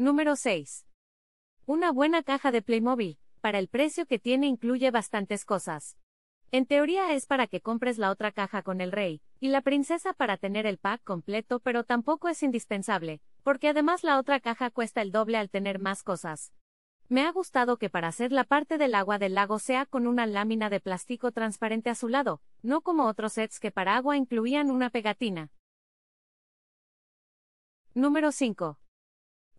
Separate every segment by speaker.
Speaker 1: Número 6. Una buena caja de Playmobil, para el precio que tiene incluye bastantes cosas. En teoría es para que compres la otra caja con el rey, y la princesa para tener el pack completo, pero tampoco es indispensable, porque además la otra caja cuesta el doble al tener más cosas. Me ha gustado que para hacer la parte del agua del lago sea con una lámina de plástico transparente azulado, no como otros sets que para agua incluían una pegatina. Número 5.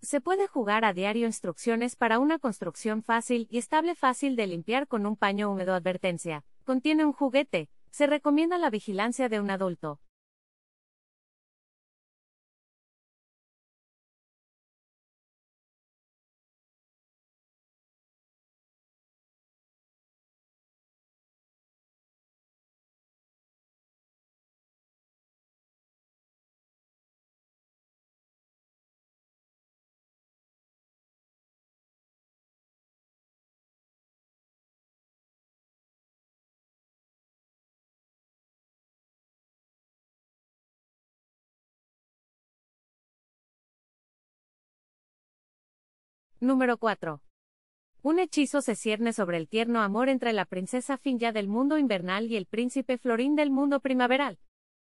Speaker 1: Se puede jugar a diario instrucciones para una construcción fácil y estable fácil de limpiar con un paño húmedo advertencia. Contiene un juguete. Se recomienda la vigilancia de un adulto. Número 4. Un hechizo se cierne sobre el tierno amor entre la princesa Finja del mundo invernal y el príncipe Florín del mundo primaveral.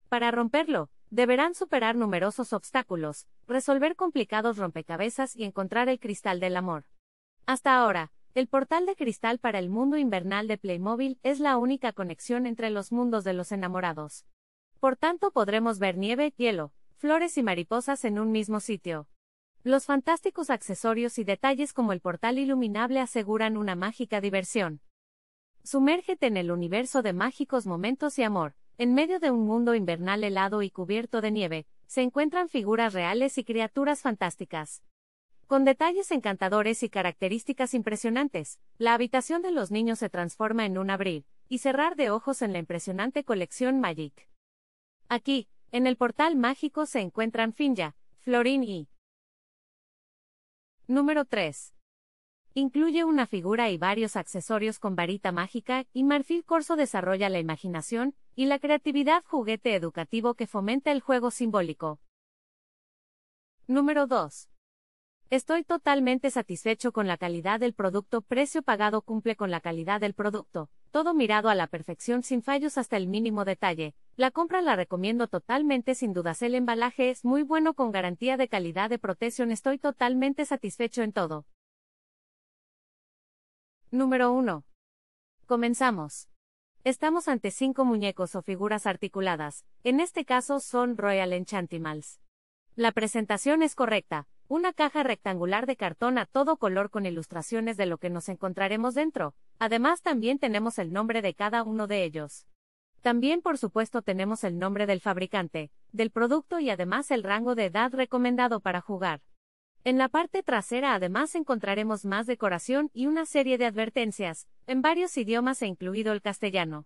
Speaker 1: Para romperlo, deberán superar numerosos obstáculos, resolver complicados rompecabezas y encontrar el cristal del amor. Hasta ahora, el portal de cristal para el mundo invernal de Playmobil es la única conexión entre los mundos de los enamorados. Por tanto, podremos ver nieve, hielo, flores y mariposas en un mismo sitio. Los fantásticos accesorios y detalles como el portal iluminable aseguran una mágica diversión. Sumérgete en el universo de mágicos momentos y amor. En medio de un mundo invernal helado y cubierto de nieve, se encuentran figuras reales y criaturas fantásticas. Con detalles encantadores y características impresionantes, la habitación de los niños se transforma en un abrir y cerrar de ojos en la impresionante colección Magic. Aquí, en el portal mágico se encuentran Finja, Florin y Número 3. Incluye una figura y varios accesorios con varita mágica, y Marfil Corso desarrolla la imaginación y la creatividad juguete educativo que fomenta el juego simbólico. Número 2. Estoy totalmente satisfecho con la calidad del producto, precio pagado cumple con la calidad del producto, todo mirado a la perfección sin fallos hasta el mínimo detalle. La compra la recomiendo totalmente, sin dudas el embalaje es muy bueno con garantía de calidad de protección, estoy totalmente satisfecho en todo. Número 1. Comenzamos. Estamos ante cinco muñecos o figuras articuladas, en este caso son Royal Enchantimals. La presentación es correcta, una caja rectangular de cartón a todo color con ilustraciones de lo que nos encontraremos dentro. Además también tenemos el nombre de cada uno de ellos. También por supuesto tenemos el nombre del fabricante, del producto y además el rango de edad recomendado para jugar. En la parte trasera además encontraremos más decoración y una serie de advertencias, en varios idiomas e incluido el castellano.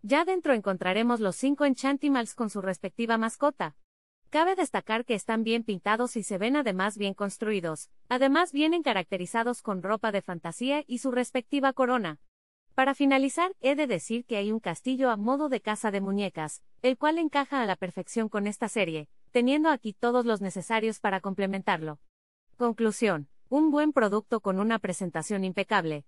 Speaker 1: Ya dentro encontraremos los cinco Enchantimals con su respectiva mascota, Cabe destacar que están bien pintados y se ven además bien construidos, además vienen caracterizados con ropa de fantasía y su respectiva corona. Para finalizar, he de decir que hay un castillo a modo de casa de muñecas, el cual encaja a la perfección con esta serie, teniendo aquí todos los necesarios para complementarlo. Conclusión. Un buen producto con una presentación impecable,